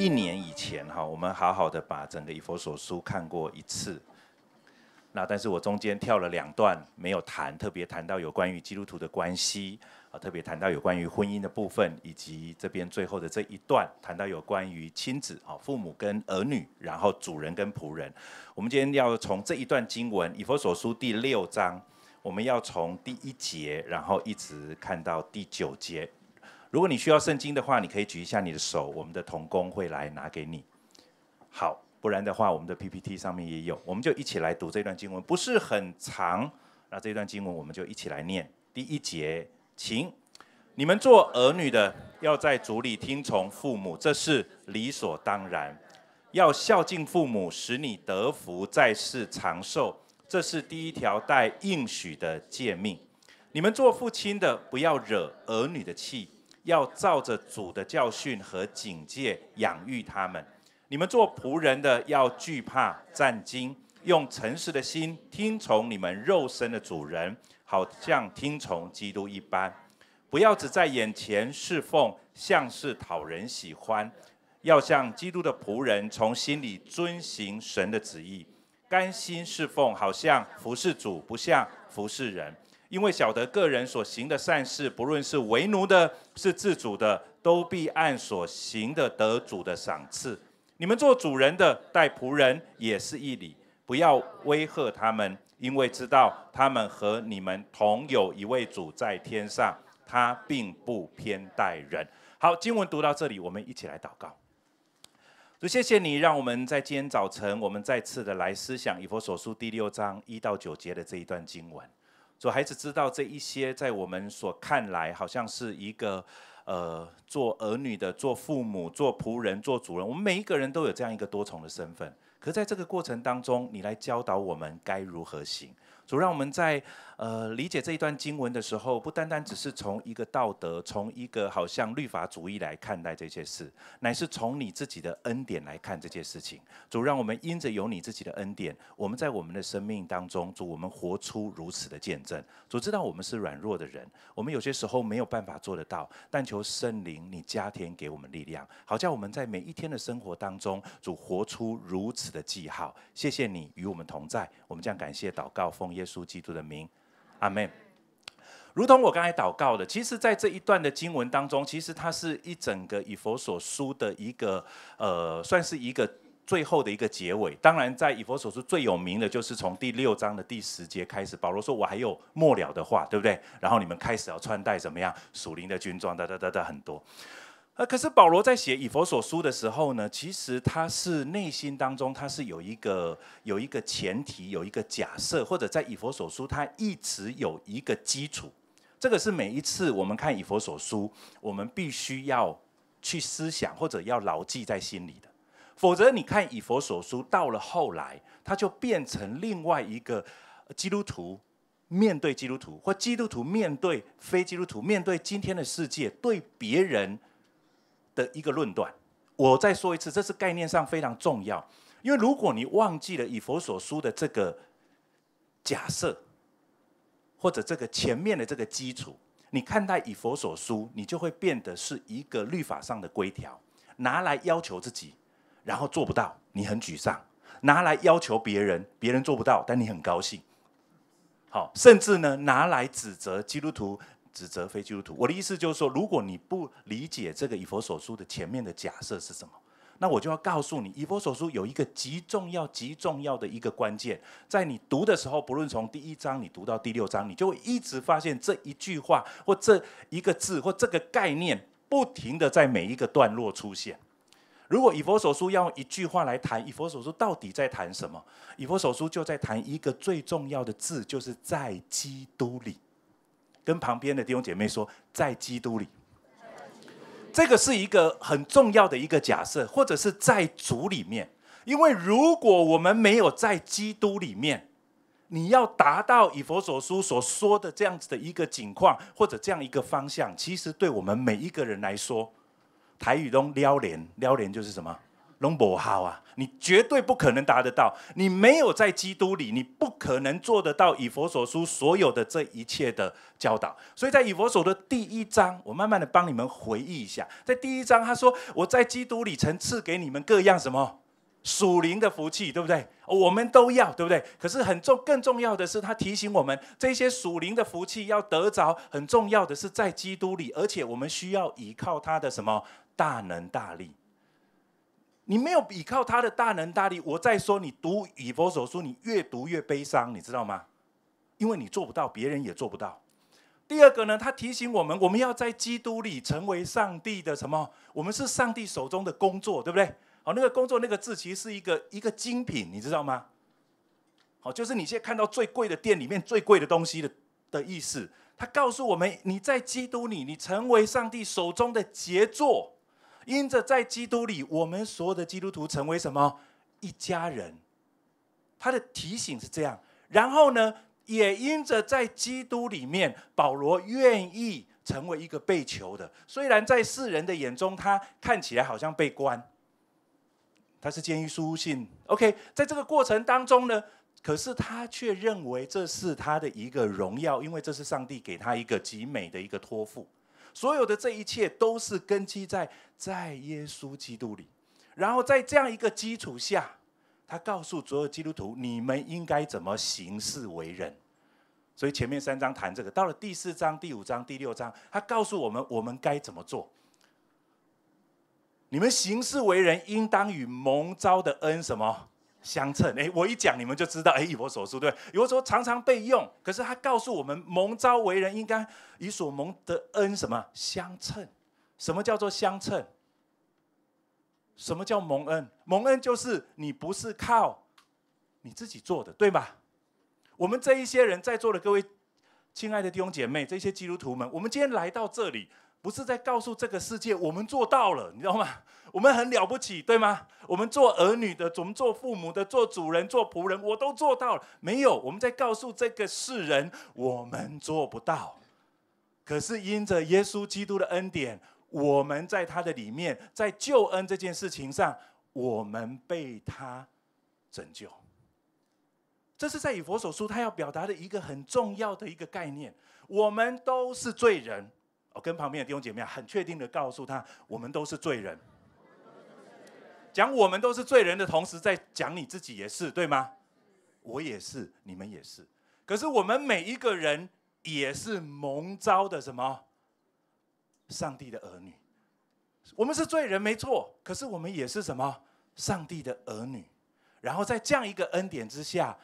一年以前，哈，我们好好的把整个以佛所书看过一次。那但是我中间跳了两段没有谈，特别谈到有关于基督徒的关系啊，特别谈到有关于婚姻的部分，以及这边最后的这一段，谈到有关于亲子啊，父母跟儿女，然后主人跟仆人。我们今天要从这一段经文，以佛所书第六章，我们要从第一节，然后一直看到第九节。如果你需要圣经的话，你可以举一下你的手，我们的童工会来拿给你。好，不然的话，我们的 PPT 上面也有。我们就一起来读这段经文，不是很长。那这段经文我们就一起来念。第一节，请你们做儿女的要在主里听从父母，这是理所当然；要孝敬父母，使你得福在世长寿，这是第一条带应许的诫命。你们做父亲的，不要惹儿女的气。要照着主的教训和警戒养育他们。你们做仆人的，要惧怕战兢，用诚实的心听从你们肉身的主人，好像听从基督一般。不要只在眼前侍奉，像是讨人喜欢，要像基督的仆人，从心里遵行神的旨意，甘心侍奉，好像服侍主，不像服侍人。因为晓得个人所行的善事，不论是为奴的。是自主的，都必按所行的得主的赏赐。你们做主人的待仆人也是一理，不要威吓他们，因为知道他们和你们同有一位主在天上，他并不偏待人。好，经文读到这里，我们一起来祷告。主，谢谢你，让我们在今天早晨，我们再次的来思想以佛所书第六章一到九节的这一段经文。主，孩子知道这一些，在我们所看来，好像是一个，呃，做儿女的、做父母、做仆人、做主人，我们每一个人都有这样一个多重的身份。可在这个过程当中，你来教导我们该如何行。主，让我们在。呃，理解这一段经文的时候，不单单只是从一个道德、从一个好像律法主义来看待这些事，乃是从你自己的恩典来看这些事情。主，让我们因着有你自己的恩典，我们在我们的生命当中，主，我们活出如此的见证。主知道我们是软弱的人，我们有些时候没有办法做得到，但求圣灵你加添给我们力量，好叫我们在每一天的生活当中，主活出如此的记号。谢谢你与我们同在，我们将感谢祷告，奉耶稣基督的名。阿门。如同我刚才祷告的，其实，在这一段的经文当中，其实它是一整个以佛所书的一个呃，算是一个最后的一个结尾。当然，在以佛所书最有名的就是从第六章的第十节开始，保罗说我还有末了的话，对不对？然后你们开始要穿戴怎么样属灵的军装，哒哒哒哒很多。呃，可是保罗在写以佛所书的时候呢，其实他是内心当中他是有一个有一个前提，有一个假设，或者在以佛所书，他一直有一个基础。这个是每一次我们看以佛所书，我们必须要去思想或者要牢记在心里的，否则你看以佛所书到了后来，他就变成另外一个基督徒面对基督徒，或基督徒面对非基督徒，面对今天的世界，对别人。的一个论断，我再说一次，这是概念上非常重要。因为如果你忘记了以佛所书的这个假设，或者这个前面的这个基础，你看待以佛所书，你就会变得是一个律法上的规条，拿来要求自己，然后做不到，你很沮丧；拿来要求别人，别人做不到，但你很高兴。好，甚至呢，拿来指责基督徒。指责非基督徒，我的意思就是说，如果你不理解这个《以佛所书》的前面的假设是什么，那我就要告诉你，《以佛所书》有一个极重要、极重要的一个关键，在你读的时候，不论从第一章你读到第六章，你就会一直发现这一句话或这一个字或这个概念不停的在每一个段落出现。如果《以佛所书》要用一句话来谈，《以佛所书》到底在谈什么？《以佛所书》就在谈一个最重要的字，就是在基督里。跟旁边的弟兄姐妹说，在基督里，这个是一个很重要的一个假设，或者是在主里面。因为如果我们没有在基督里面，你要达到以佛所书所说的这样子的一个景况，或者这样一个方向，其实对我们每一个人来说，台语中撩连撩连就是什么？龙不好啊！你绝对不可能达得到，你没有在基督里，你不可能做得到以佛所书所有的这一切的教导。所以在以佛所的第一章，我慢慢的帮你们回忆一下。在第一章，他说我在基督里曾赐给你们各样什么属灵的福气，对不对？我们都要，对不对？可是很重，更重要的是，他提醒我们这些属灵的福气要得着，很重要的是在基督里，而且我们需要依靠他的什么大能大力。你没有依靠他的大能大力，我再说，你读以佛手书，你越读越悲伤，你知道吗？因为你做不到，别人也做不到。第二个呢，他提醒我们，我们要在基督里成为上帝的什么？我们是上帝手中的工作，对不对？好，那个工作那个字其实是一个一个精品，你知道吗？好，就是你现在看到最贵的店里面最贵的东西的的意思。他告诉我们，你在基督里，你成为上帝手中的杰作。因着在基督里，我们所有的基督徒成为什么一家人？他的提醒是这样。然后呢，也因着在基督里面，保罗愿意成为一个被囚的。虽然在世人的眼中，他看起来好像被关，他是监狱书信。OK，在这个过程当中呢，可是他却认为这是他的一个荣耀，因为这是上帝给他一个极美的一个托付。所有的这一切都是根基在在耶稣基督里，然后在这样一个基础下，他告诉所有基督徒，你们应该怎么行事为人。所以前面三章谈这个，到了第四章、第五章、第六章，他告诉我们，我们该怎么做。你们行事为人，应当与蒙召的恩什么？相称，哎，我一讲你们就知道，哎，以我所知，对。有时候常常被用，可是他告诉我们，蒙招为人应该以所蒙的恩什么相称。什么叫做相称？什么叫蒙恩？蒙恩就是你不是靠你自己做的，对吧？我们这一些人在座的各位，亲爱的弟兄姐妹，这些基督徒们，我们今天来到这里。不是在告诉这个世界我们做到了，你知道吗？我们很了不起，对吗？我们做儿女的，我们做父母的，做主人，做仆人，我都做到了。没有，我们在告诉这个世人，我们做不到。可是因着耶稣基督的恩典，我们在他的里面，在救恩这件事情上，我们被他拯救。这是在以佛手书，他要表达的一个很重要的一个概念：我们都是罪人。我跟旁边的弟兄姐妹很确定的告诉他，我们都是罪人。讲我们都是罪人的同时，在讲你自己也是对吗？我也是，你们也是。可是我们每一个人也是蒙召的什么？上帝的儿女。我们是罪人没错，可是我们也是什么？上帝的儿女。然后在这样一个恩典之下，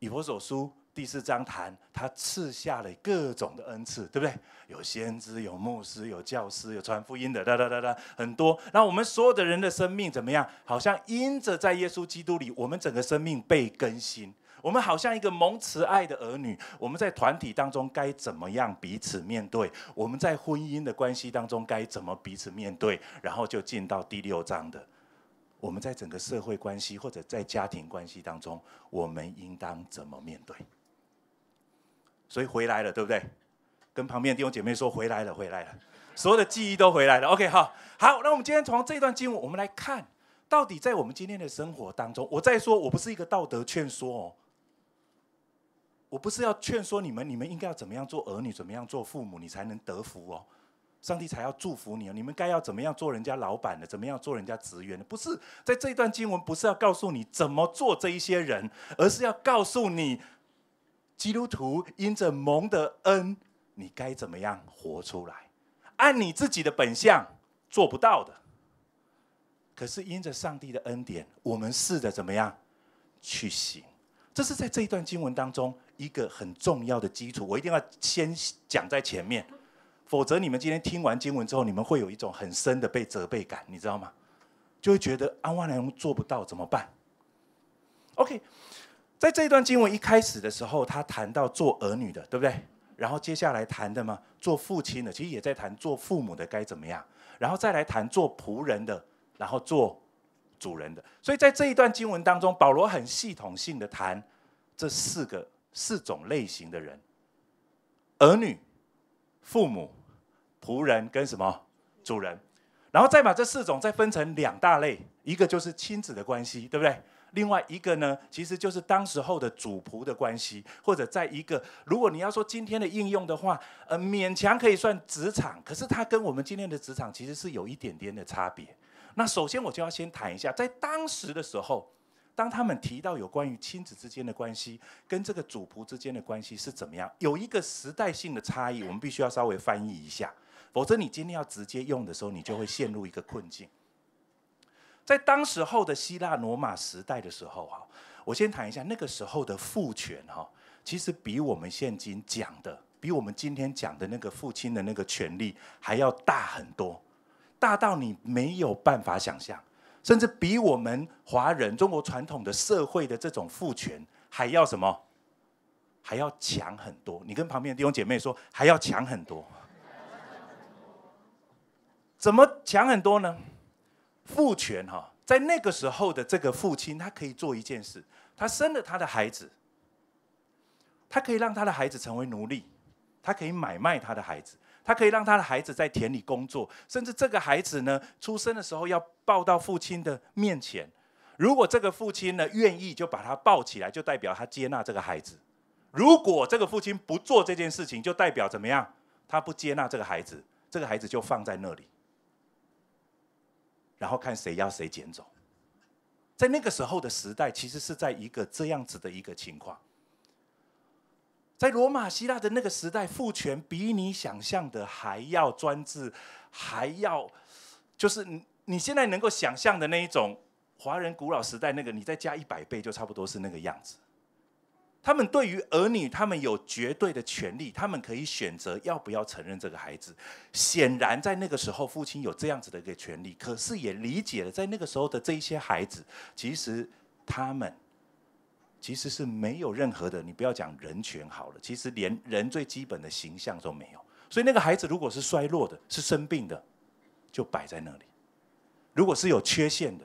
以佛所书第四章谈他赐下了各种的恩赐，对不对？有先知，有牧师，有教师，有传福音的，哒哒哒哒，很多。那我们所有的人的生命怎么样？好像因着在耶稣基督里，我们整个生命被更新。我们好像一个蒙慈爱的儿女。我们在团体当中该怎么样彼此面对？我们在婚姻的关系当中该怎么彼此面对？然后就进到第六章的，我们在整个社会关系或者在家庭关系当中，我们应当怎么面对？所以回来了，对不对？跟旁边的弟兄姐妹说回来了，回来了，所有的记忆都回来了。OK，好，好，那我们今天从这段经文，我们来看到底在我们今天的生活当中，我在说我不是一个道德劝说哦，我不是要劝说你们，你们应该要怎么样做儿女，怎么样做父母，你才能得福哦，上帝才要祝福你哦。你们该要怎么样做人家老板的，怎么样做人家职员的？不是在这一段经文，不是要告诉你怎么做这一些人，而是要告诉你。基督徒因着蒙的恩，你该怎么样活出来？按你自己的本相做不到的，可是因着上帝的恩典，我们试着怎么样去行？这是在这一段经文当中一个很重要的基础。我一定要先讲在前面，否则你们今天听完经文之后，你们会有一种很深的被责备感，你知道吗？就会觉得安万能做不到怎么办？OK。在这一段经文一开始的时候，他谈到做儿女的，对不对？然后接下来谈的嘛，做父亲的，其实也在谈做父母的该怎么样。然后再来谈做仆人的，然后做主人的。所以在这一段经文当中，保罗很系统性的谈这四个四种类型的人：儿女、父母、仆人跟什么主人。然后再把这四种再分成两大类，一个就是亲子的关系，对不对？另外一个呢，其实就是当时候的主仆的关系，或者在一个如果你要说今天的应用的话，呃，勉强可以算职场，可是它跟我们今天的职场其实是有一点点的差别。那首先我就要先谈一下，在当时的时候，当他们提到有关于亲子之间的关系跟这个主仆之间的关系是怎么样，有一个时代性的差异，我们必须要稍微翻译一下，否则你今天要直接用的时候，你就会陷入一个困境。在当时候的希腊罗马时代的时候，哈，我先谈一下那个时候的父权，哈，其实比我们现今讲的，比我们今天讲的那个父亲的那个权力还要大很多，大到你没有办法想象，甚至比我们华人中国传统的社会的这种父权还要什么，还要强很多。你跟旁边的弟兄姐妹说，还要强很多，怎么强很多呢？父权哈，在那个时候的这个父亲，他可以做一件事：他生了他的孩子，他可以让他的孩子成为奴隶，他可以买卖他的孩子，他可以让他的孩子在田里工作，甚至这个孩子呢，出生的时候要抱到父亲的面前。如果这个父亲呢愿意，就把他抱起来，就代表他接纳这个孩子；如果这个父亲不做这件事情，就代表怎么样？他不接纳这个孩子，这个孩子就放在那里。然后看谁要谁捡走，在那个时候的时代，其实是在一个这样子的一个情况，在罗马希腊的那个时代，父权比你想象的还要专制，还要就是你你现在能够想象的那一种华人古老时代那个，你再加一百倍，就差不多是那个样子。他们对于儿女，他们有绝对的权利，他们可以选择要不要承认这个孩子。显然，在那个时候，父亲有这样子的一个权利，可是也理解了，在那个时候的这一些孩子，其实他们其实是没有任何的，你不要讲人权好了，其实连人最基本的形象都没有。所以，那个孩子如果是衰落的，是生病的，就摆在那里；如果是有缺陷的，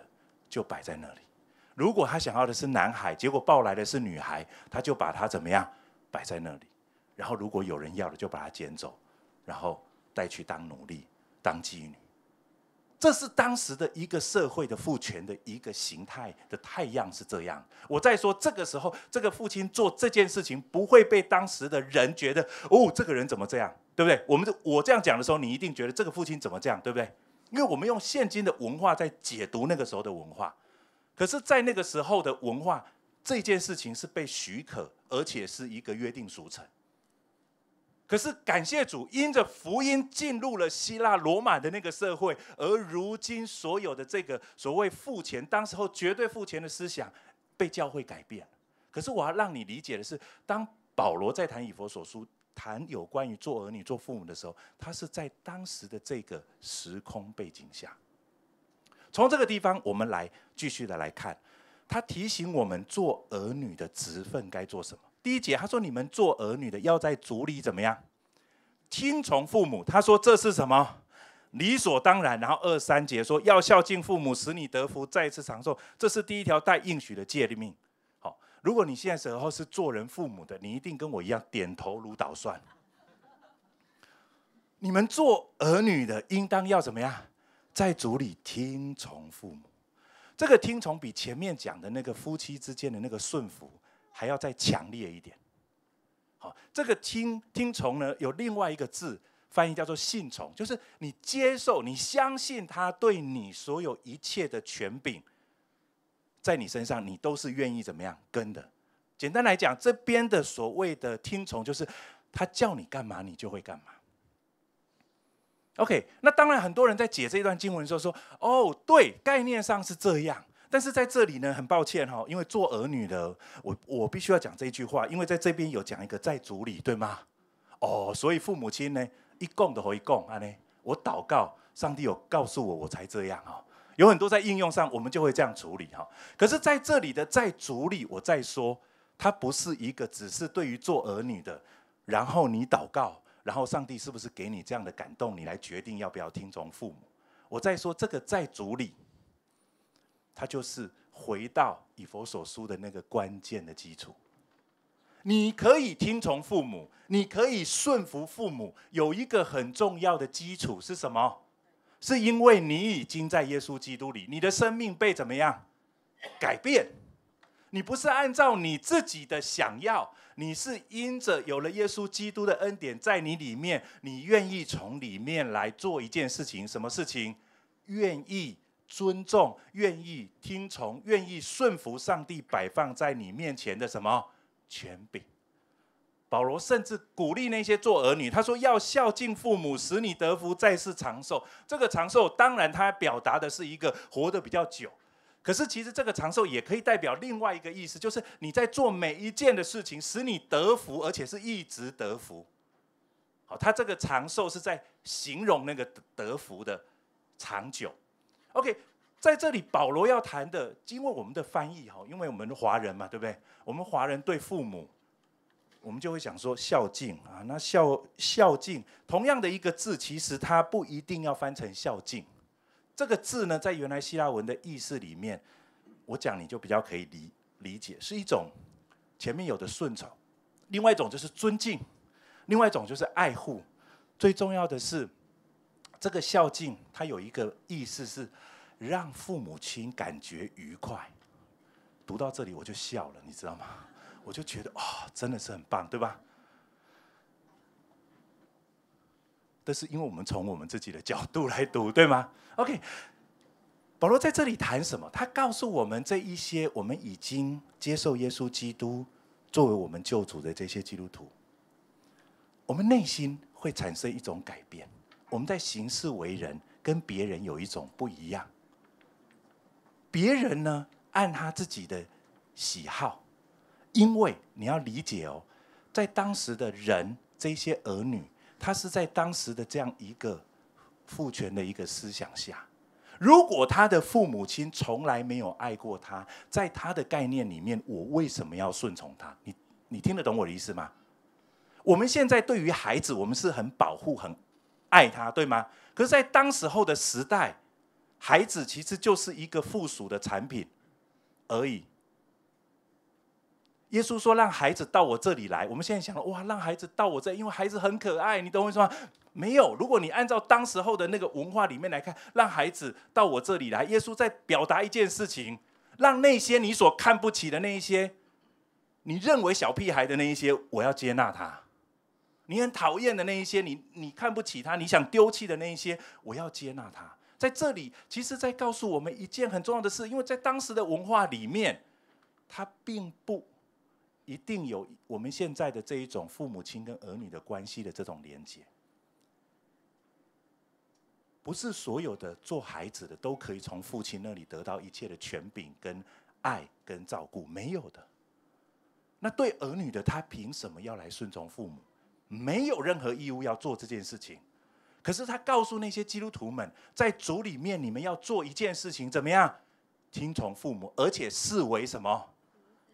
就摆在那里。如果他想要的是男孩，结果抱来的是女孩，他就把他怎么样，摆在那里。然后如果有人要了，就把他捡走，然后带去当奴隶、当妓女。这是当时的一个社会的父权的一个形态的太阳是这样。我在说这个时候，这个父亲做这件事情不会被当时的人觉得哦，这个人怎么这样，对不对？我们我这样讲的时候，你一定觉得这个父亲怎么这样，对不对？因为我们用现今的文化在解读那个时候的文化。可是，在那个时候的文化，这件事情是被许可，而且是一个约定俗成。可是，感谢主，因着福音进入了希腊罗马的那个社会，而如今所有的这个所谓付钱，当时候绝对付钱的思想，被教会改变。可是，我要让你理解的是，当保罗在谈以佛所书，谈有关于做儿女、做父母的时候，他是在当时的这个时空背景下。从这个地方，我们来继续的来看，他提醒我们做儿女的职分该做什么。第一节他说：“你们做儿女的要在族里怎么样，听从父母。”他说这是什么理所当然。然后二三节说要孝敬父母，使你得福，再次长寿。这是第一条带应许的诫命。好，如果你现在时候是做人父母的，你一定跟我一样点头如捣蒜。你们做儿女的应当要怎么样？在主里听从父母，这个听从比前面讲的那个夫妻之间的那个顺服还要再强烈一点。好，这个听听从呢，有另外一个字翻译叫做信从，就是你接受、你相信他对你所有一切的权柄，在你身上你都是愿意怎么样跟的。简单来讲，这边的所谓的听从，就是他叫你干嘛，你就会干嘛。OK，那当然，很多人在解这一段经文的时候说：“哦，对，概念上是这样。”但是在这里呢，很抱歉哈，因为做儿女的，我我必须要讲这句话，因为在这边有讲一个在主里，对吗？哦，所以父母亲呢，一供的一供，啊呢，我祷告，上帝有告诉我，我才这样啊。有很多在应用上，我们就会这样处理哈。可是在这里的在主里，我再说，它不是一个只是对于做儿女的，然后你祷告。然后上帝是不是给你这样的感动，你来决定要不要听从父母？我在说这个在主里，他就是回到以佛所书的那个关键的基础。你可以听从父母，你可以顺服父母，有一个很重要的基础是什么？是因为你已经在耶稣基督里，你的生命被怎么样改变？你不是按照你自己的想要。你是因着有了耶稣基督的恩典，在你里面，你愿意从里面来做一件事情，什么事情？愿意尊重，愿意听从，愿意顺服上帝摆放在你面前的什么权柄？保罗甚至鼓励那些做儿女，他说：“要孝敬父母，使你得福，再世长寿。”这个长寿，当然他表达的是一个活得比较久。可是，其实这个长寿也可以代表另外一个意思，就是你在做每一件的事情，使你得福，而且是一直得福。好，他这个长寿是在形容那个得福的长久。OK，在这里保罗要谈的，因为我们的翻译哈，因为我们华人嘛，对不对？我们华人对父母，我们就会想说孝敬啊，那孝孝敬同样的一个字，其实它不一定要翻成孝敬。这个字呢，在原来希腊文的意思里面，我讲你就比较可以理理解，是一种前面有的顺从，另外一种就是尊敬，另外一种就是爱护，最重要的是这个孝敬，它有一个意思是让父母亲感觉愉快。读到这里我就笑了，你知道吗？我就觉得啊，真的是很棒，对吧？但 是因为我们从我们自己的角度来读，对吗？OK，保罗在这里谈什么？他告诉我们，这一些我们已经接受耶稣基督作为我们救主的这些基督徒，我们内心会产生一种改变。我们在行事为人跟别人有一种不一样。别人呢，按他自己的喜好。因为你要理解哦，在当时的人这些儿女，他是在当时的这样一个。父权的一个思想下，如果他的父母亲从来没有爱过他，在他的概念里面，我为什么要顺从他？你你听得懂我的意思吗？我们现在对于孩子，我们是很保护、很爱他，对吗？可是，在当时候的时代，孩子其实就是一个附属的产品而已。耶稣说：“让孩子到我这里来。”我们现在想哇，让孩子到我这，因为孩子很可爱，你懂我说吗？没有。如果你按照当时候的那个文化里面来看，让孩子到我这里来，耶稣在表达一件事情：让那些你所看不起的那一些，你认为小屁孩的那一些，我要接纳他；你很讨厌的那一些，你你看不起他，你想丢弃的那一些，我要接纳他。在这里，其实，在告诉我们一件很重要的事：因为在当时的文化里面，他并不。一定有我们现在的这一种父母亲跟儿女的关系的这种连接。不是所有的做孩子的都可以从父亲那里得到一切的权柄跟爱跟照顾，没有的。那对儿女的他凭什么要来顺从父母？没有任何义务要做这件事情。可是他告诉那些基督徒们，在主里面你们要做一件事情，怎么样？听从父母，而且视为什么？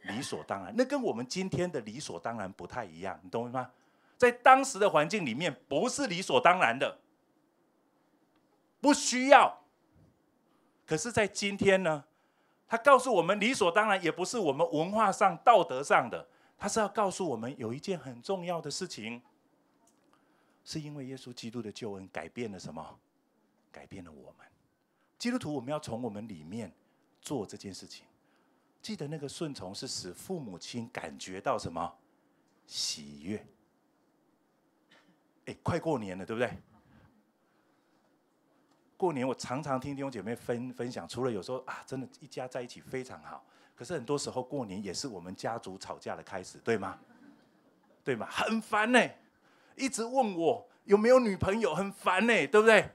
理所当然，那跟我们今天的理所当然不太一样，你懂吗？在当时的环境里面，不是理所当然的，不需要。可是，在今天呢，他告诉我们，理所当然也不是我们文化上、道德上的，他是要告诉我们有一件很重要的事情，是因为耶稣基督的救恩改变了什么？改变了我们。基督徒，我们要从我们里面做这件事情。记得那个顺从是使父母亲感觉到什么喜悦？哎，快过年了，对不对？过年我常常听弟兄姐妹分分享，除了有时候啊，真的，一家在一起非常好。可是很多时候过年也是我们家族吵架的开始，对吗？对吗？很烦呢，一直问我有没有女朋友，很烦呢，对不对？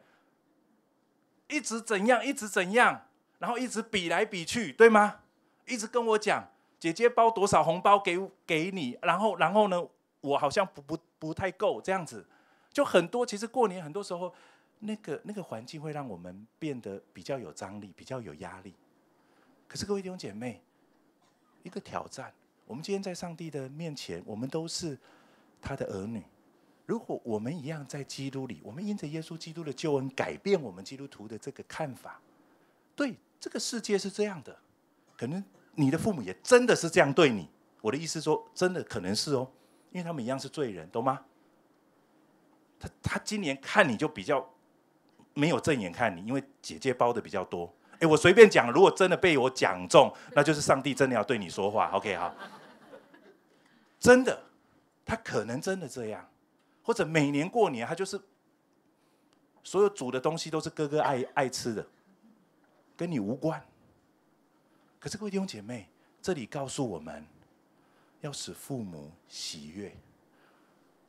一直怎样，一直怎样，然后一直比来比去，对吗？一直跟我讲，姐姐包多少红包给给你，然后然后呢，我好像不不不太够这样子，就很多。其实过年很多时候，那个那个环境会让我们变得比较有张力，比较有压力。可是各位弟兄姐妹，一个挑战，我们今天在上帝的面前，我们都是他的儿女。如果我们一样在基督里，我们因着耶稣基督的救恩改变我们基督徒的这个看法，对这个世界是这样的，可能。你的父母也真的是这样对你，我的意思说，真的可能是哦，因为他们一样是罪人，懂吗？他他今年看你就比较没有正眼看你，因为姐姐包的比较多。哎，我随便讲，如果真的被我讲中，那就是上帝真的要对你说话。OK 好，真的，他可能真的这样，或者每年过年他就是所有煮的东西都是哥哥爱爱吃的，跟你无关。可是，各位弟兄姐妹，这里告诉我们要使父母喜悦，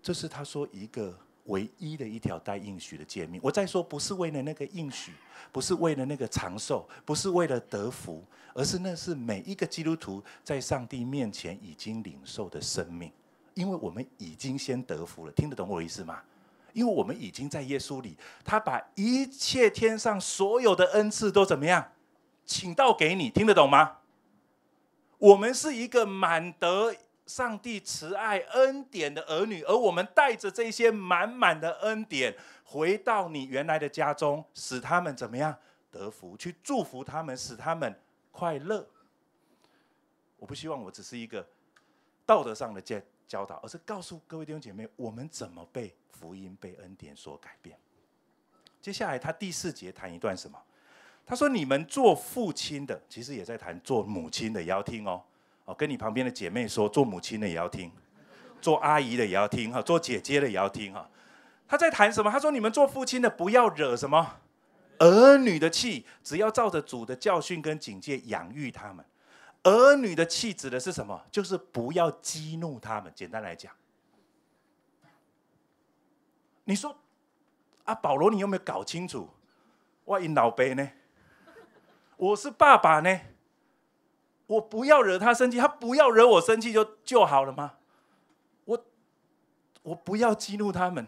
这是他说一个唯一的一条带应许的诫命。我再说，不是为了那个应许，不是为了那个长寿，不是为了得福，而是那是每一个基督徒在上帝面前已经领受的生命，因为我们已经先得福了。听得懂我意思吗？因为我们已经在耶稣里，他把一切天上所有的恩赐都怎么样？请到给你听得懂吗？我们是一个满得上帝慈爱恩典的儿女，而我们带着这些满满的恩典回到你原来的家中，使他们怎么样得福，去祝福他们，使他们快乐。我不希望我只是一个道德上的教教导，而是告诉各位弟兄姐妹，我们怎么被福音被恩典所改变。接下来他第四节谈一段什么？他说：“你们做父亲的，其实也在谈做母亲的也要听哦。哦，跟你旁边的姐妹说，做母亲的也要听，做阿姨的也要听哈，做姐姐的也要听哈。他在谈什么？他说：你们做父亲的不要惹什么儿女的气，只要照着主的教训跟警戒养育他们。儿女的气指的是什么？就是不要激怒他们。简单来讲，你说，啊，保罗，你有没有搞清楚？万一老伯呢？”我是爸爸呢，我不要惹他生气，他不要惹我生气就就好了吗？我我不要激怒他们，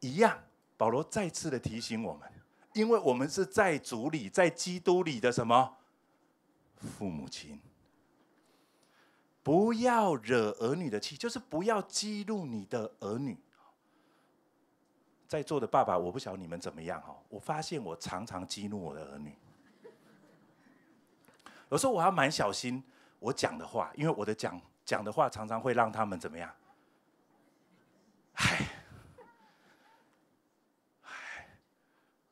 一样。保罗再次的提醒我们，因为我们是在主里，在基督里的什么父母亲，不要惹儿女的气，就是不要激怒你的儿女。在座的爸爸，我不晓得你们怎么样哦。我发现我常常激怒我的儿女。有时候我要蛮小心我讲的话，因为我的讲讲的话常常会让他们怎么样？唉唉，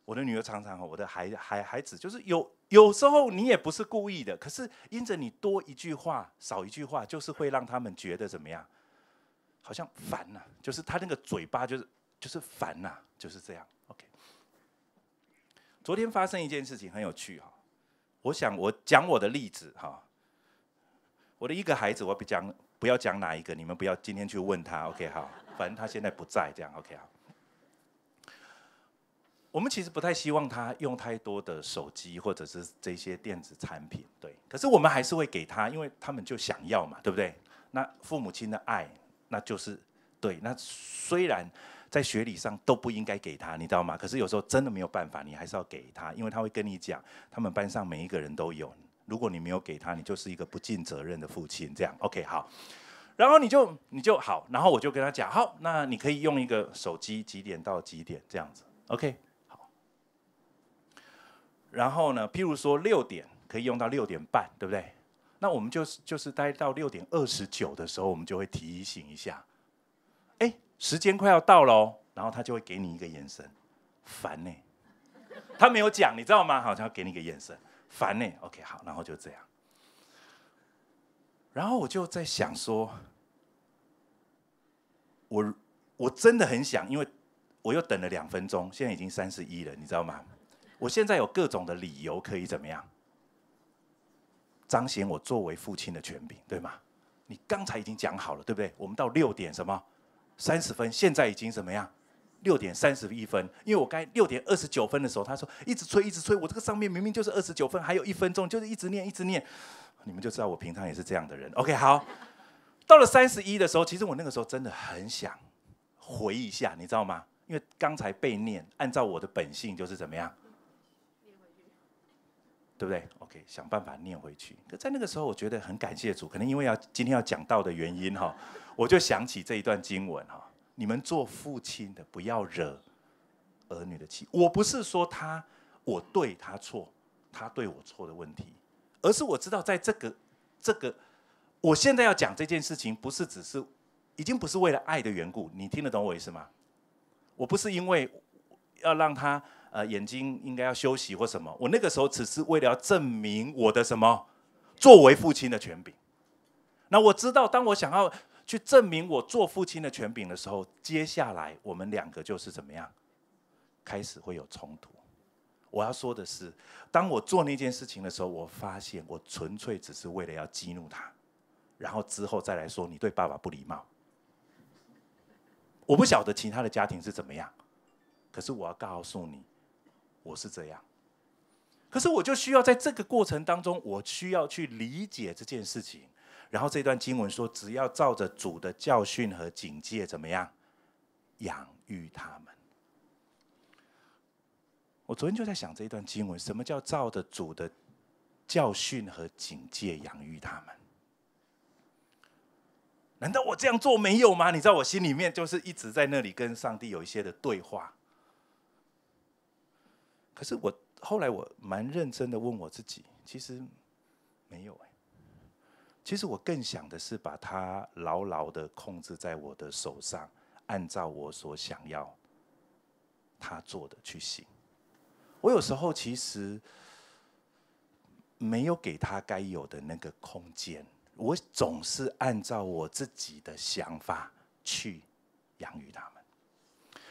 我的女儿常常哦，我的孩孩孩子就是有有时候你也不是故意的，可是因着你多一句话少一句话，就是会让他们觉得怎么样？好像烦呐，就是他那个嘴巴就是就是烦呐，就是这样。OK，昨天发生一件事情很有趣哈。我想我讲我的例子哈，我的一个孩子，我不讲，不要讲哪一个，你们不要今天去问他，OK 好，反正他现在不在这样，OK 好。我们其实不太希望他用太多的手机或者是这些电子产品，对。可是我们还是会给他，因为他们就想要嘛，对不对？那父母亲的爱，那就是对。那虽然。在学理上都不应该给他，你知道吗？可是有时候真的没有办法，你还是要给他，因为他会跟你讲，他们班上每一个人都有。如果你没有给他，你就是一个不尽责任的父亲。这样，OK，好。然后你就你就好，然后我就跟他讲，好，那你可以用一个手机几点到几点这样子，OK，好。然后呢，譬如说六点可以用到六点半，对不对？那我们就是就是待到六点二十九的时候，我们就会提醒一下。时间快要到了，哦，然后他就会给你一个眼神，烦呢。他没有讲，你知道吗？好像要给你一个眼神，烦呢。OK，好，然后就这样。然后我就在想说，我我真的很想，因为我又等了两分钟，现在已经三十一了，你知道吗？我现在有各种的理由可以怎么样彰显我作为父亲的权柄，对吗？你刚才已经讲好了，对不对？我们到六点什么？三十分，现在已经怎么样？六点三十一分，因为我该六点二十九分的时候，他说一直催，一直催，我这个上面明明就是二十九分，还有一分钟，就是一直念，一直念，你们就知道我平常也是这样的人。OK，好，到了三十一的时候，其实我那个时候真的很想回一下，你知道吗？因为刚才被念，按照我的本性就是怎么样，对不对？OK，想办法念回去。可在那个时候，我觉得很感谢主，可能因为要今天要讲到的原因哈。我就想起这一段经文哈，你们做父亲的不要惹儿女的气。我不是说他我对他错，他对我错的问题，而是我知道在这个这个，我现在要讲这件事情，不是只是已经不是为了爱的缘故，你听得懂我意思吗？我不是因为要让他呃眼睛应该要休息或什么，我那个时候只是为了要证明我的什么作为父亲的权柄。那我知道，当我想要。去证明我做父亲的权柄的时候，接下来我们两个就是怎么样，开始会有冲突。我要说的是，当我做那件事情的时候，我发现我纯粹只是为了要激怒他，然后之后再来说你对爸爸不礼貌。我不晓得其他的家庭是怎么样，可是我要告诉你，我是这样。可是我就需要在这个过程当中，我需要去理解这件事情。然后这段经文说，只要照着主的教训和警戒，怎么样养育他们？我昨天就在想这一段经文，什么叫照着主的教训和警戒养育他们？难道我这样做没有吗？你知道，我心里面就是一直在那里跟上帝有一些的对话。可是我后来我蛮认真的问我自己，其实没有。其实我更想的是把它牢牢的控制在我的手上，按照我所想要他做的去行。我有时候其实没有给他该有的那个空间，我总是按照我自己的想法去养育他们。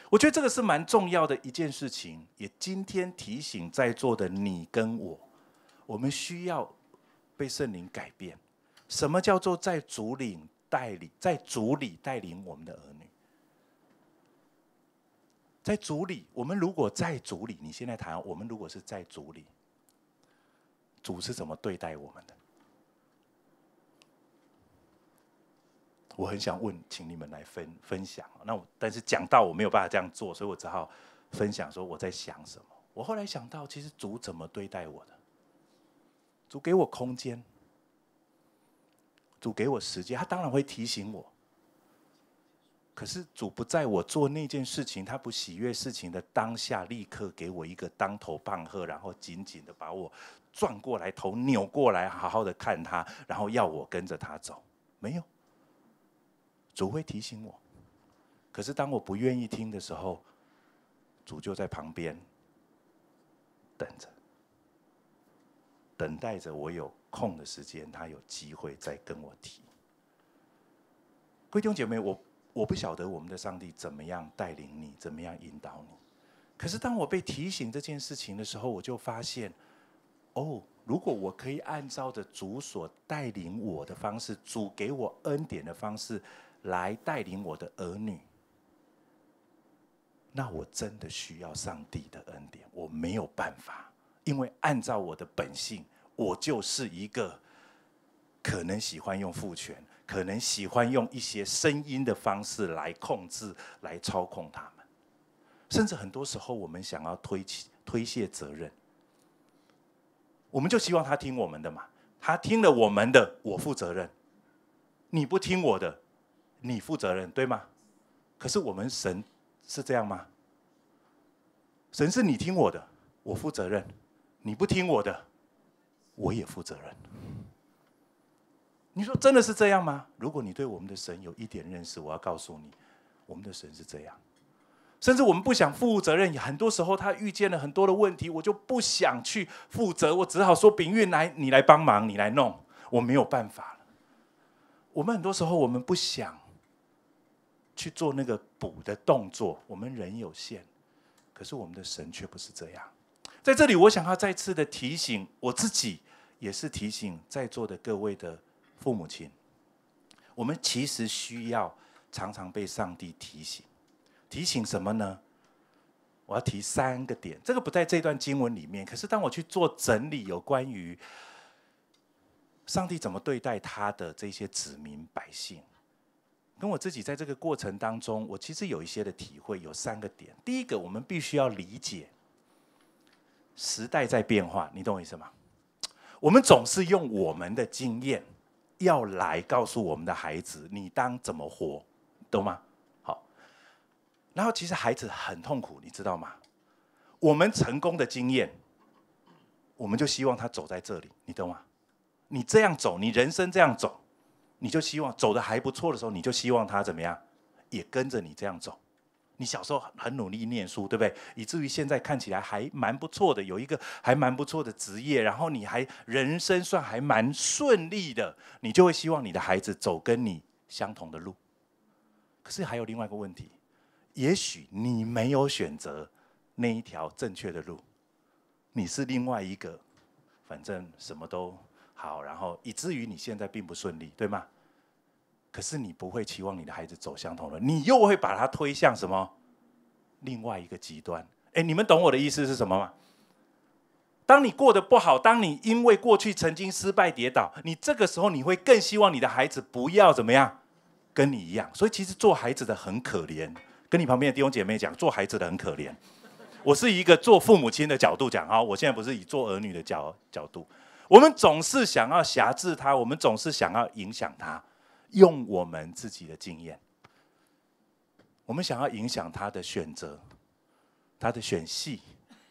我觉得这个是蛮重要的一件事情，也今天提醒在座的你跟我，我们需要被圣灵改变。什么叫做在主领带领，在主里带领我们的儿女？在主里，我们如果在主里，你现在谈我们如果是在主里，主是怎么对待我们的？我很想问，请你们来分分享。那我但是讲到我没有办法这样做，所以我只好分享说我在想什么。我后来想到，其实主怎么对待我的？主给我空间。主给我时间，他当然会提醒我。可是主不在我做那件事情、他不喜悦事情的当下，立刻给我一个当头棒喝，然后紧紧的把我转过来，头扭过来，好好的看他，然后要我跟着他走。没有，主会提醒我。可是当我不愿意听的时候，主就在旁边等着，等待着我有。空的时间，他有机会再跟我提。弟兄姐妹，我我不晓得我们的上帝怎么样带领你，怎么样引导你。可是当我被提醒这件事情的时候，我就发现，哦，如果我可以按照着主所带领我的方式，主给我恩典的方式来带领我的儿女，那我真的需要上帝的恩典。我没有办法，因为按照我的本性。我就是一个可能喜欢用父权，可能喜欢用一些声音的方式来控制、来操控他们，甚至很多时候我们想要推卸推卸责任，我们就希望他听我们的嘛。他听了我们的，我负责任；你不听我的，你负责任，对吗？可是我们神是这样吗？神是你听我的，我负责任；你不听我的。我也负责任。你说真的是这样吗？如果你对我们的神有一点认识，我要告诉你，我们的神是这样。甚至我们不想负责任，很多时候他遇见了很多的问题，我就不想去负责，我只好说：“丙运来，你来帮忙，你来弄，我没有办法了。”我们很多时候我们不想去做那个补的动作，我们人有限，可是我们的神却不是这样。在这里，我想要再次的提醒我自己。也是提醒在座的各位的父母亲，我们其实需要常常被上帝提醒。提醒什么呢？我要提三个点，这个不在这段经文里面。可是当我去做整理，有关于上帝怎么对待他的这些子民百姓，跟我自己在这个过程当中，我其实有一些的体会，有三个点。第一个，我们必须要理解时代在变化，你懂我意思吗？我们总是用我们的经验，要来告诉我们的孩子，你当怎么活，懂吗？好，然后其实孩子很痛苦，你知道吗？我们成功的经验，我们就希望他走在这里，你懂吗？你这样走，你人生这样走，你就希望走的还不错的时候，你就希望他怎么样，也跟着你这样走。你小时候很努力念书，对不对？以至于现在看起来还蛮不错的，有一个还蛮不错的职业，然后你还人生算还蛮顺利的，你就会希望你的孩子走跟你相同的路。可是还有另外一个问题，也许你没有选择那一条正确的路，你是另外一个，反正什么都好，然后以至于你现在并不顺利，对吗？可是你不会期望你的孩子走相同的，你又会把他推向什么另外一个极端？哎，你们懂我的意思是什么吗？当你过得不好，当你因为过去曾经失败跌倒，你这个时候你会更希望你的孩子不要怎么样，跟你一样。所以其实做孩子的很可怜。跟你旁边的弟兄姐妹讲，做孩子的很可怜。我是一个做父母亲的角度讲哈，我现在不是以做儿女的角角度。我们总是想要辖制他，我们总是想要影响他。用我们自己的经验，我们想要影响他的选择，他的选戏，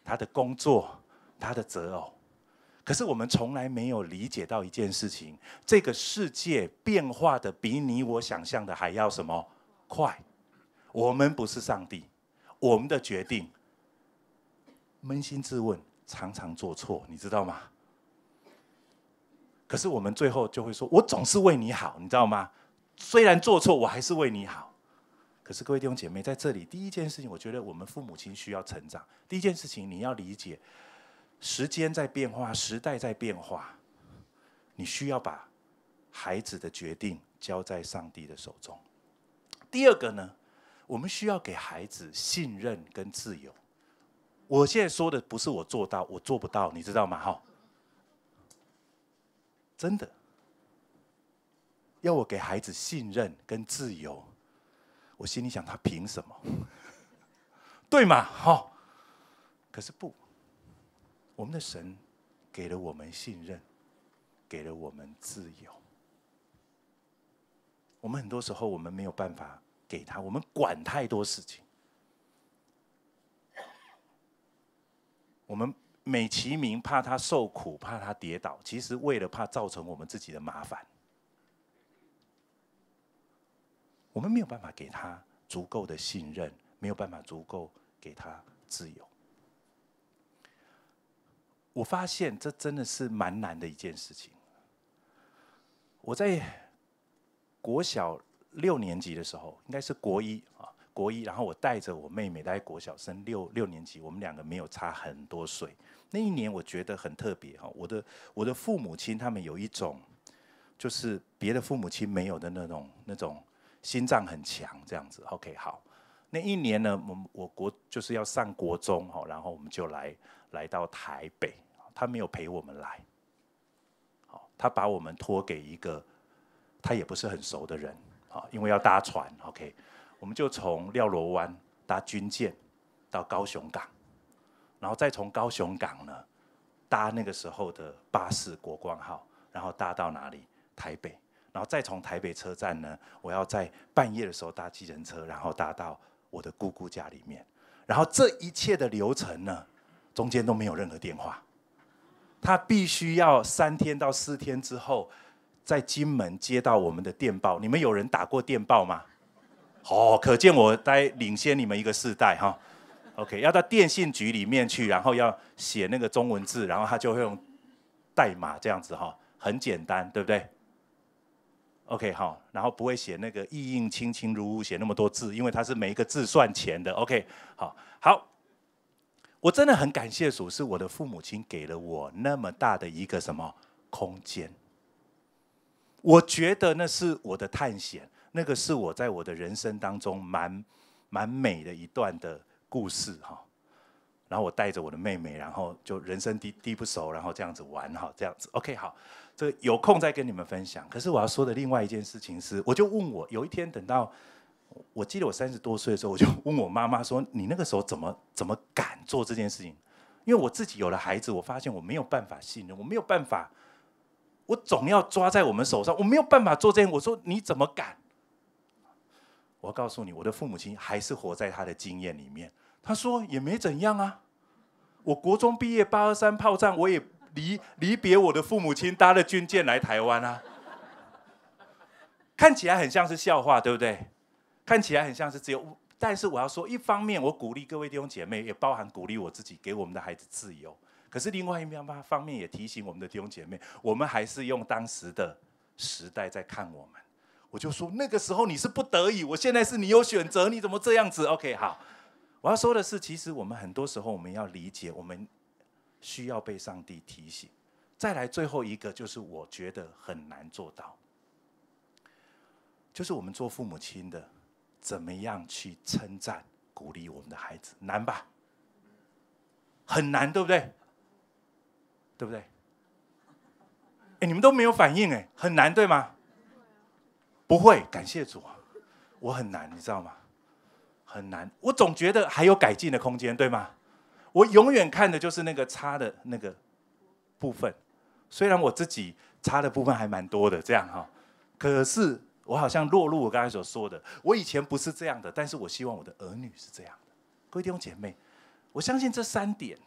他的工作，他的择偶。可是我们从来没有理解到一件事情：这个世界变化的比你我想象的还要什么快。我们不是上帝，我们的决定，扪心自问，常常做错，你知道吗？可是我们最后就会说，我总是为你好，你知道吗？虽然做错，我还是为你好。可是各位弟兄姐妹，在这里，第一件事情，我觉得我们父母亲需要成长。第一件事情，你要理解，时间在变化，时代在变化，你需要把孩子的决定交在上帝的手中。第二个呢，我们需要给孩子信任跟自由。我现在说的不是我做到，我做不到，你知道吗？哈。真的，要我给孩子信任跟自由，我心里想，他凭什么？对嘛？哈！可是不，我们的神给了我们信任，给了我们自由。我们很多时候，我们没有办法给他，我们管太多事情，我们。美其名怕他受苦，怕他跌倒，其实为了怕造成我们自己的麻烦。我们没有办法给他足够的信任，没有办法足够给他自由。我发现这真的是蛮难的一件事情。我在国小六年级的时候，应该是国一啊，国一，然后我带着我妹妹在国小升六六年级，我们两个没有差很多岁。那一年我觉得很特别哈，我的我的父母亲他们有一种，就是别的父母亲没有的那种那种心脏很强这样子，OK 好。那一年呢，我我国就是要上国中哈，然后我们就来来到台北，他没有陪我们来，好，他把我们托给一个他也不是很熟的人，好，因为要搭船，OK，我们就从廖罗湾搭军舰到高雄港。然后再从高雄港呢，搭那个时候的巴士国光号，然后搭到哪里？台北。然后再从台北车站呢，我要在半夜的时候搭计程车，然后搭到我的姑姑家里面。然后这一切的流程呢，中间都没有任何电话。他必须要三天到四天之后，在金门接到我们的电报。你们有人打过电报吗？哦，可见我在领先你们一个世代哈。OK，要到电信局里面去，然后要写那个中文字，然后他就会用代码这样子哈，很简单，对不对？OK，好，然后不会写那个意应清清如雾，写那么多字，因为它是每一个字算钱的。OK，好，好，我真的很感谢所是，我的父母亲给了我那么大的一个什么空间，我觉得那是我的探险，那个是我在我的人生当中蛮蛮美的一段的。故事哈，然后我带着我的妹妹，然后就人生地地不熟，然后这样子玩哈，这样子 OK 好，这有空再跟你们分享。可是我要说的另外一件事情是，我就问我有一天等到，我记得我三十多岁的时候，我就问我妈妈说：“你那个时候怎么怎么敢做这件事情？”因为我自己有了孩子，我发现我没有办法信任，我没有办法，我总要抓在我们手上，我没有办法做这样。我说：“你怎么敢？”我告诉你，我的父母亲还是活在他的经验里面。他说也没怎样啊，我国中毕业八二三炮战，我也离离别我的父母亲，搭了军舰来台湾啊。看起来很像是笑话，对不对？看起来很像是只有，但是我要说，一方面我鼓励各位弟兄姐妹，也包含鼓励我自己，给我们的孩子自由。可是另外一方方面也提醒我们的弟兄姐妹，我们还是用当时的时代在看我们。我就说那个时候你是不得已，我现在是你有选择，你怎么这样子？OK，好。我要说的是，其实我们很多时候，我们要理解，我们需要被上帝提醒。再来，最后一个就是我觉得很难做到，就是我们做父母亲的，怎么样去称赞、鼓励我们的孩子，难吧？很难，对不对？对不对？哎，你们都没有反应，哎，很难，对吗？不会，感谢主，我很难，你知道吗？很难，我总觉得还有改进的空间，对吗？我永远看的就是那个差的那个部分，虽然我自己差的部分还蛮多的，这样哈。可是我好像落入我刚才所说的，我以前不是这样的，但是我希望我的儿女是这样。各位弟兄姐妹，我相信这三点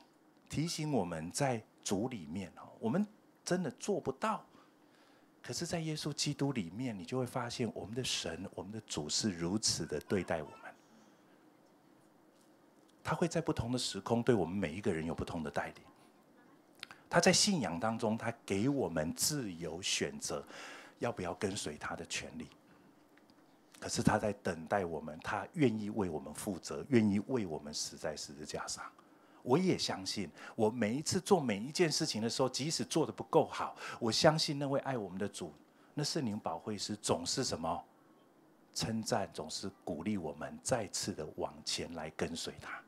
提醒我们在主里面哈，我们真的做不到。可是，在耶稣基督里面，你就会发现我们的神，我们的主是如此的对待我们。他会在不同的时空对我们每一个人有不同的带领。他在信仰当中，他给我们自由选择要不要跟随他的权利。可是他在等待我们，他愿意为我们负责，愿意为我们死在十字架上。我也相信，我每一次做每一件事情的时候，即使做的不够好，我相信那位爱我们的主，那圣灵保会师总是什么称赞，总是鼓励我们再次的往前来跟随他。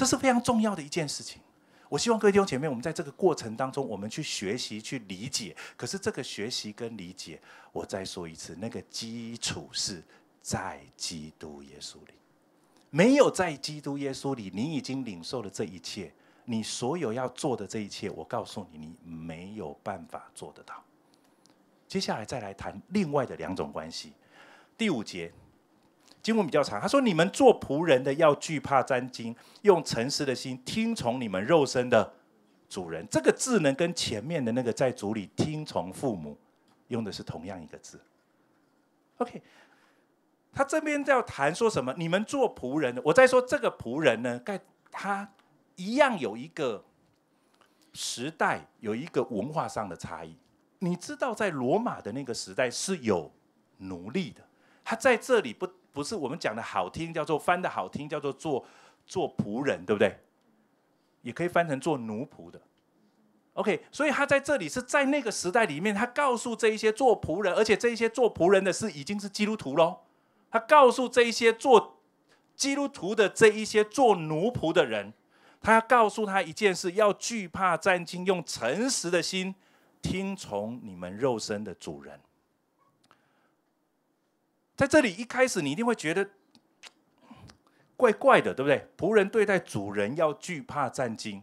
这是非常重要的一件事情。我希望各位弟兄姐妹，我们在这个过程当中，我们去学习、去理解。可是这个学习跟理解，我再说一次，那个基础是在基督耶稣里。没有在基督耶稣里，你已经领受了这一切，你所有要做的这一切，我告诉你，你没有办法做得到。接下来再来谈另外的两种关系，第五节。经文比较长，他说：“你们做仆人的要惧怕沾金，用诚实的心听从你们肉身的主人。”这个字能跟前面的那个在主里听从父母用的是同样一个字。OK，他这边要谈说什么？你们做仆人的，我在说这个仆人呢，该他一样有一个时代，有一个文化上的差异。你知道，在罗马的那个时代是有奴隶的，他在这里不。不是我们讲的好听，叫做翻的好听，叫做做做仆人，对不对？也可以翻成做奴仆的。OK，所以他在这里是在那个时代里面，他告诉这一些做仆人，而且这一些做仆人的，是已经是基督徒喽。他告诉这一些做基督徒的这一些做奴仆的人，他要告诉他一件事：要惧怕战兢，用诚实的心听从你们肉身的主人。在这里一开始，你一定会觉得怪怪的，对不对？仆人对待主人要惧怕战兢，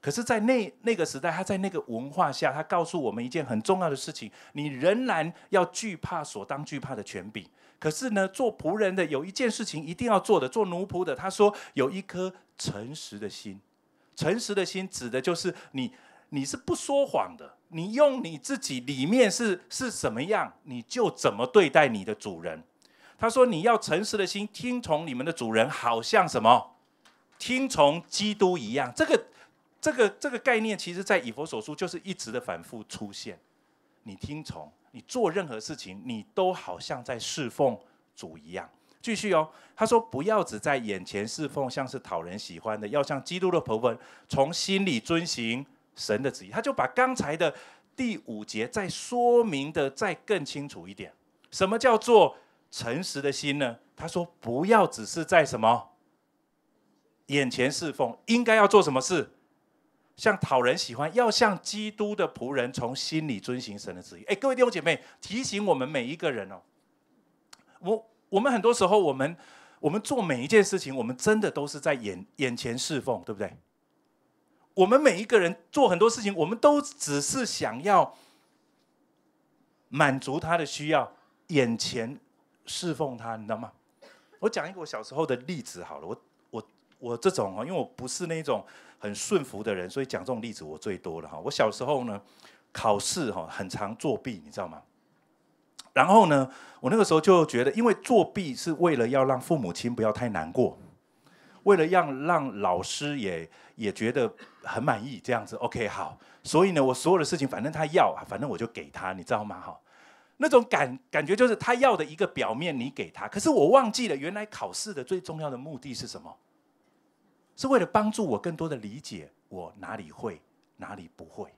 可是，在那那个时代，他在那个文化下，他告诉我们一件很重要的事情：你仍然要惧怕所当惧怕的权柄。可是呢，做仆人的有一件事情一定要做的，做奴仆的他说，有一颗诚实的心。诚实的心指的就是你，你是不说谎的。你用你自己里面是是什么样，你就怎么对待你的主人。他说：“你要诚实的心，听从你们的主人，好像什么，听从基督一样。”这个、这个、这个概念，其实在以佛所书就是一直的反复出现。你听从，你做任何事情，你都好像在侍奉主一样。继续哦，他说：“不要只在眼前侍奉，像是讨人喜欢的，要像基督的婆婆，从心里遵行。”神的旨意，他就把刚才的第五节再说明的再更清楚一点。什么叫做诚实的心呢？他说：不要只是在什么眼前侍奉，应该要做什么事？像讨人喜欢，要像基督的仆人，从心里遵行神的旨意。哎，各位弟兄姐妹，提醒我们每一个人哦。我我们很多时候，我们我们做每一件事情，我们真的都是在眼眼前侍奉，对不对？我们每一个人做很多事情，我们都只是想要满足他的需要，眼前侍奉他，你知道吗？我讲一个我小时候的例子好了，我我我这种哈，因为我不是那种很顺服的人，所以讲这种例子我最多了哈。我小时候呢，考试哈很常作弊，你知道吗？然后呢，我那个时候就觉得，因为作弊是为了要让父母亲不要太难过，为了让让老师也也觉得。很满意这样子，OK，好。所以呢，我所有的事情，反正他要，反正我就给他，你知道吗？哈，那种感感觉就是他要的一个表面，你给他。可是我忘记了，原来考试的最重要的目的是什么？是为了帮助我更多的理解我哪里会，哪里不会。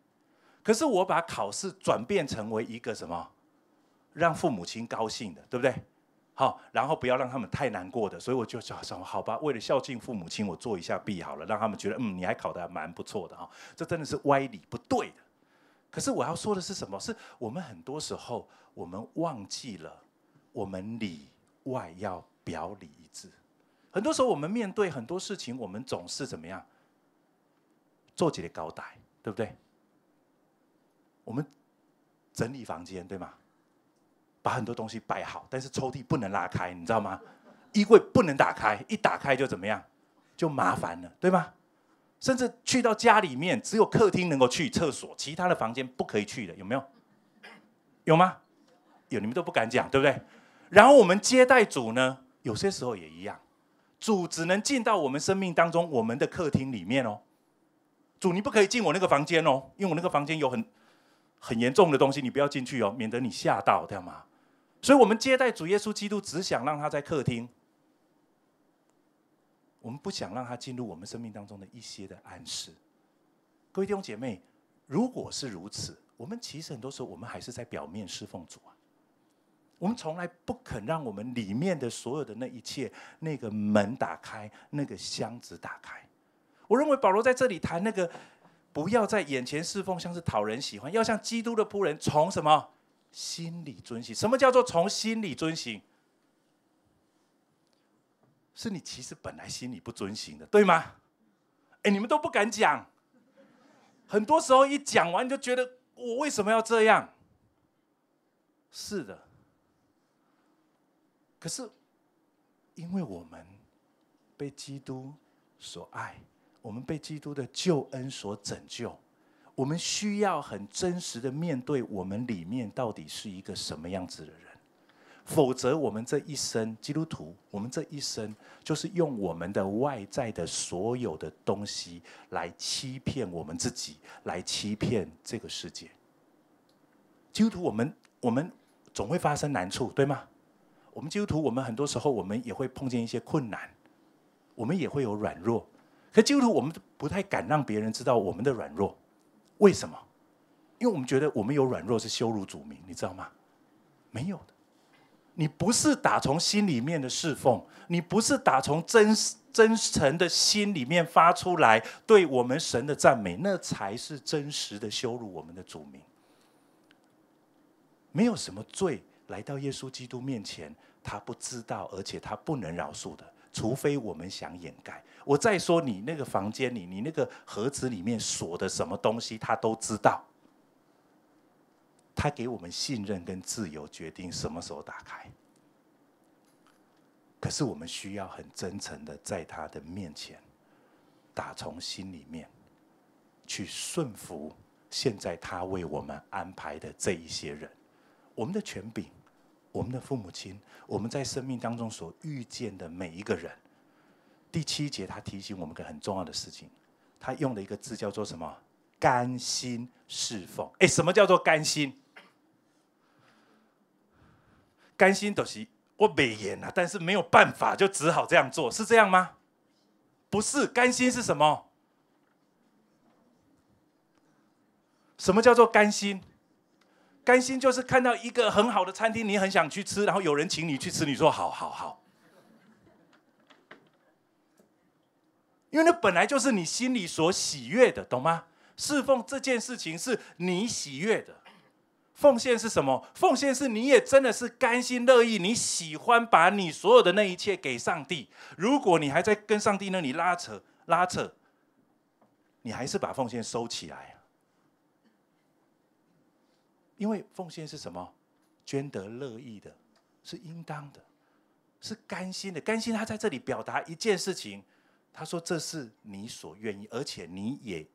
可是我把考试转变成为一个什么，让父母亲高兴的，对不对？好，然后不要让他们太难过的，所以我就想说好吧，为了孝敬父母亲，我做一下弊好了，让他们觉得嗯，你还考的蛮不错的哈，这真的是歪理不对的。可是我要说的是什么？是我们很多时候我们忘记了，我们里外要表里一致。很多时候我们面对很多事情，我们总是怎么样？做几个高歹，对不对？我们整理房间，对吗？把很多东西摆好，但是抽屉不能拉开，你知道吗？衣柜不能打开，一打开就怎么样，就麻烦了，对吗？甚至去到家里面，只有客厅能够去，厕所其他的房间不可以去的，有没有？有吗？有，你们都不敢讲，对不对？然后我们接待组呢，有些时候也一样，组只能进到我们生命当中我们的客厅里面哦，组你不可以进我那个房间哦，因为我那个房间有很很严重的东西，你不要进去哦，免得你吓到，道吗？所以，我们接待主耶稣基督，只想让他在客厅。我们不想让他进入我们生命当中的一些的暗示。各位弟兄姐妹，如果是如此，我们其实很多时候我们还是在表面侍奉主啊。我们从来不肯让我们里面的所有的那一切，那个门打开，那个箱子打开。我认为保罗在这里谈那个，不要在眼前侍奉，像是讨人喜欢，要像基督的仆人，从什么？心理遵行，什么叫做从心理遵行？是你其实本来心里不遵行的，对吗？哎，你们都不敢讲。很多时候一讲完，你就觉得我为什么要这样？是的。可是，因为我们被基督所爱，我们被基督的救恩所拯救。我们需要很真实的面对我们里面到底是一个什么样子的人，否则我们这一生基督徒，我们这一生就是用我们的外在的所有的东西来欺骗我们自己，来欺骗这个世界。基督徒，我们我们总会发生难处，对吗？我们基督徒，我们很多时候我们也会碰见一些困难，我们也会有软弱，可基督徒我们不太敢让别人知道我们的软弱。为什么？因为我们觉得我们有软弱是羞辱主名，你知道吗？没有的，你不是打从心里面的侍奉，你不是打从真真诚的心里面发出来对我们神的赞美，那才是真实的羞辱我们的主名。没有什么罪来到耶稣基督面前，他不知道，而且他不能饶恕的。除非我们想掩盖，我再说你那个房间里，你那个盒子里面锁的什么东西，他都知道。他给我们信任跟自由，决定什么时候打开。可是我们需要很真诚的，在他的面前，打从心里面去顺服，现在他为我们安排的这一些人，我们的权柄。我们的父母亲，我们在生命当中所遇见的每一个人，第七节他提醒我们个很重要的事情，他用了一个字叫做什么？甘心侍奉。哎，什么叫做甘心？甘心都是我美颜啊，但是没有办法，就只好这样做，是这样吗？不是，甘心是什么？什么叫做甘心？甘心就是看到一个很好的餐厅，你很想去吃，然后有人请你去吃，你说好好好。因为那本来就是你心里所喜悦的，懂吗？侍奉这件事情是你喜悦的，奉献是什么？奉献是你也真的是甘心乐意，你喜欢把你所有的那一切给上帝。如果你还在跟上帝那里拉扯拉扯，你还是把奉献收起来。因为奉献是什么？捐得乐意的，是应当的，是甘心的。甘心他在这里表达一件事情，他说：“这是你所愿意，而且你也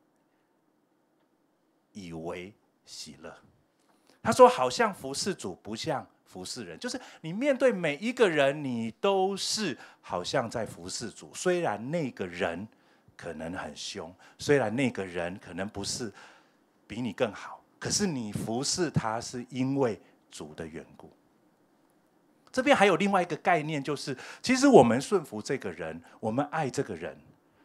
以为喜乐。”他说：“好像服侍主，不像服侍人。就是你面对每一个人，你都是好像在服侍主。虽然那个人可能很凶，虽然那个人可能不是比你更好。”可是你服侍他是因为主的缘故。这边还有另外一个概念，就是其实我们顺服这个人，我们爱这个人，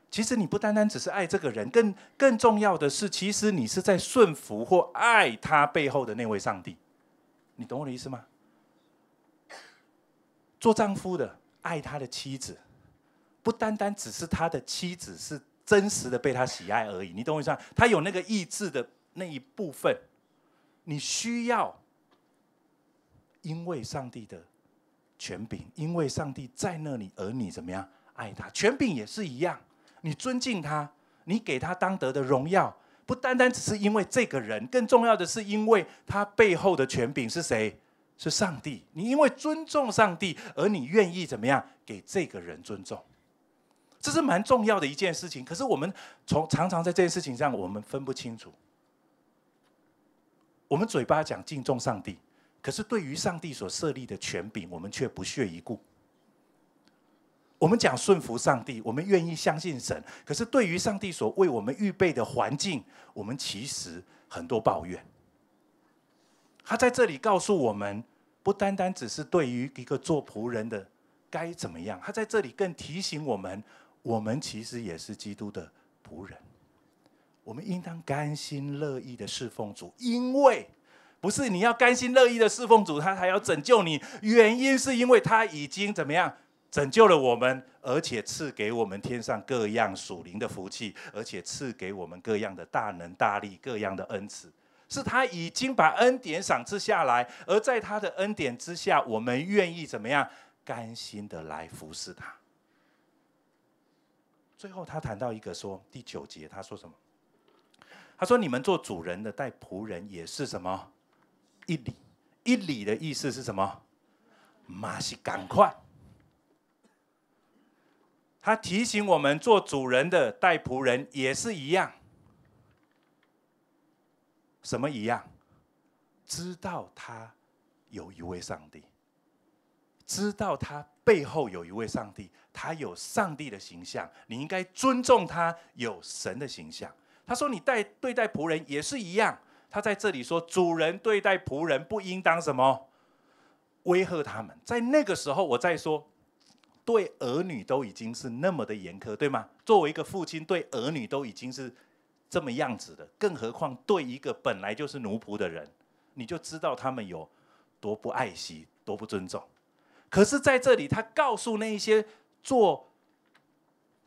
其实你不单单只是爱这个人，更更重要的是，其实你是在顺服或爱他背后的那位上帝。你懂我的意思吗？做丈夫的爱他的妻子，不单单只是他的妻子是真实的被他喜爱而已。你懂我意思？吗？他有那个意志的。那一部分，你需要因为上帝的权柄，因为上帝在那里，而你怎么样爱他？权柄也是一样，你尊敬他，你给他当得的荣耀，不单单只是因为这个人，更重要的是因为他背后的权柄是谁？是上帝。你因为尊重上帝，而你愿意怎么样给这个人尊重？这是蛮重要的一件事情。可是我们从常常在这件事情上，我们分不清楚。我们嘴巴讲敬重上帝，可是对于上帝所设立的权柄，我们却不屑一顾。我们讲顺服上帝，我们愿意相信神，可是对于上帝所为我们预备的环境，我们其实很多抱怨。他在这里告诉我们，不单单只是对于一个做仆人的该怎么样，他在这里更提醒我们，我们其实也是基督的仆人。我们应当甘心乐意的侍奉主，因为不是你要甘心乐意的侍奉主，他才要拯救你。原因是因为他已经怎么样拯救了我们，而且赐给我们天上各样属灵的福气，而且赐给我们各样的大能大力，各样的恩赐。是他已经把恩典赏赐下来，而在他的恩典之下，我们愿意怎么样甘心的来服侍他。最后，他谈到一个说第九节，他说什么？他说：“你们做主人的带仆人也是什么？一礼一礼的意思是什么？马西，赶快！他提醒我们，做主人的带仆人也是一样。什么一样？知道他有一位上帝，知道他背后有一位上帝，他有上帝的形象，你应该尊重他，有神的形象。”他说：“你待对待仆人也是一样。”他在这里说：“主人对待仆人不应当什么威吓他们。”在那个时候，我在说对儿女都已经是那么的严苛，对吗？作为一个父亲，对儿女都已经是这么样子的，更何况对一个本来就是奴仆的人，你就知道他们有多不爱惜、多不尊重。可是，在这里，他告诉那一些做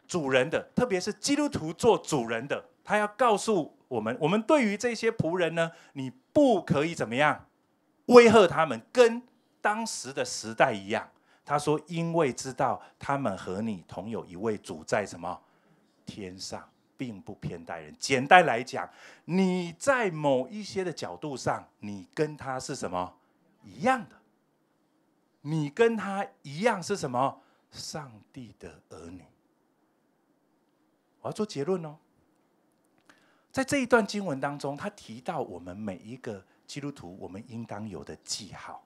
主人的，特别是基督徒做主人的。他要告诉我们，我们对于这些仆人呢，你不可以怎么样威吓他们，跟当时的时代一样。他说，因为知道他们和你同有一位主在什么天上，并不偏待人。简单来讲，你在某一些的角度上，你跟他是什么一样的？你跟他一样是什么？上帝的儿女。我要做结论哦。在这一段经文当中，他提到我们每一个基督徒，我们应当有的记号。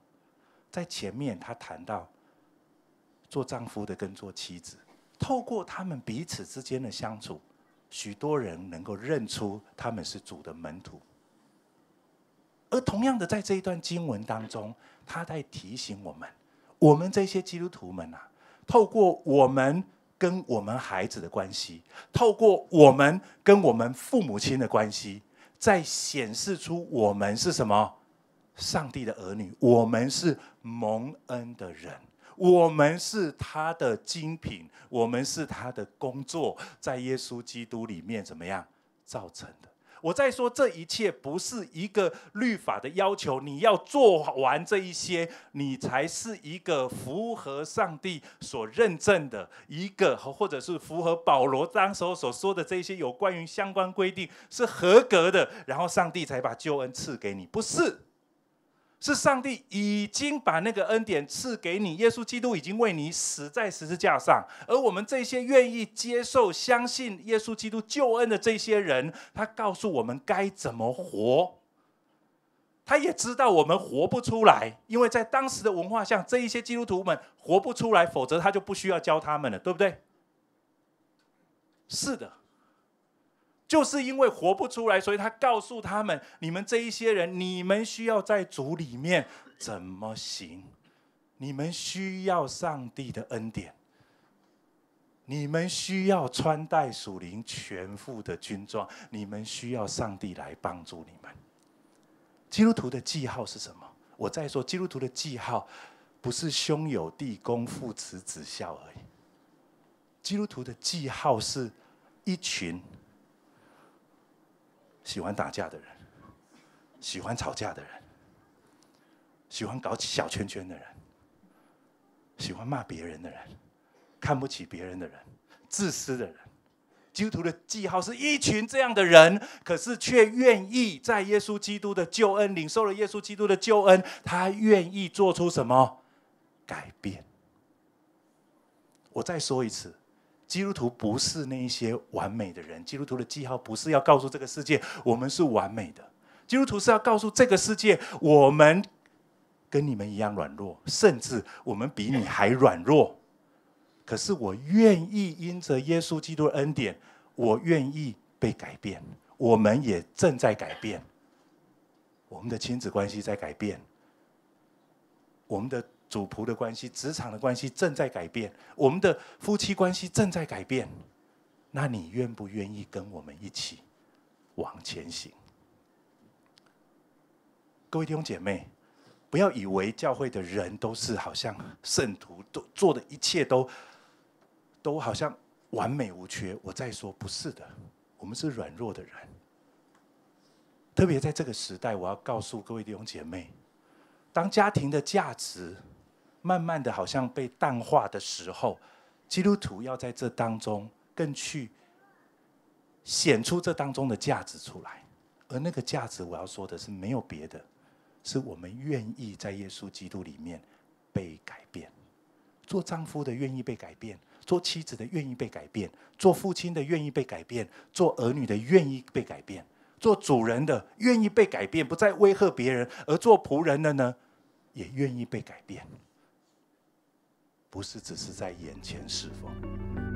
在前面他谈到，做丈夫的跟做妻子，透过他们彼此之间的相处，许多人能够认出他们是主的门徒。而同样的，在这一段经文当中，他在提醒我们，我们这些基督徒们啊，透过我们。跟我们孩子的关系，透过我们跟我们父母亲的关系，在显示出我们是什么？上帝的儿女，我们是蒙恩的人，我们是他的精品，我们是他的工作，在耶稣基督里面怎么样造成的？我在说这一切不是一个律法的要求，你要做完这一些，你才是一个符合上帝所认证的一个，或者是符合保罗当时候所说的这些有关于相关规定是合格的，然后上帝才把救恩赐给你，不是。是上帝已经把那个恩典赐给你，耶稣基督已经为你死在十字架上，而我们这些愿意接受、相信耶稣基督救恩的这些人，他告诉我们该怎么活。他也知道我们活不出来，因为在当时的文化下，这一些基督徒们活不出来，否则他就不需要教他们了，对不对？是的。就是因为活不出来，所以他告诉他们：“你们这一些人，你们需要在主里面怎么行？你们需要上帝的恩典，你们需要穿戴属灵全副的军装，你们需要上帝来帮助你们。基督徒的记号是什么？我在说，基督徒的记号不是兄友弟恭、父慈子孝而已。基督徒的记号是一群。”喜欢打架的人，喜欢吵架的人，喜欢搞小圈圈的人，喜欢骂别人的人，看不起别人的人，自私的人，基督徒的记号是一群这样的人，可是却愿意在耶稣基督的救恩领受了耶稣基督的救恩，他愿意做出什么改变？我再说一次。基督徒不是那一些完美的人，基督徒的记号不是要告诉这个世界我们是完美的，基督徒是要告诉这个世界我们跟你们一样软弱，甚至我们比你还软弱。可是我愿意因着耶稣基督的恩典，我愿意被改变，我们也正在改变。我们的亲子关系在改变，我们的。主仆的关系、职场的关系正在改变，我们的夫妻关系正在改变。那你愿不愿意跟我们一起往前行？各位弟兄姐妹，不要以为教会的人都是好像圣徒，都做的一切都都好像完美无缺。我在说不是的，我们是软弱的人。特别在这个时代，我要告诉各位弟兄姐妹，当家庭的价值。慢慢的，好像被淡化的时候，基督徒要在这当中更去显出这当中的价值出来。而那个价值，我要说的是，没有别的，是我们愿意在耶稣基督里面被改变。做丈夫的愿意被改变，做妻子的愿意被改变，做父亲的愿意被改变，做儿女的愿意被改变，做主人的愿意被改变，不再威吓别人，而做仆人的呢，也愿意被改变。不是，只是在眼前侍奉。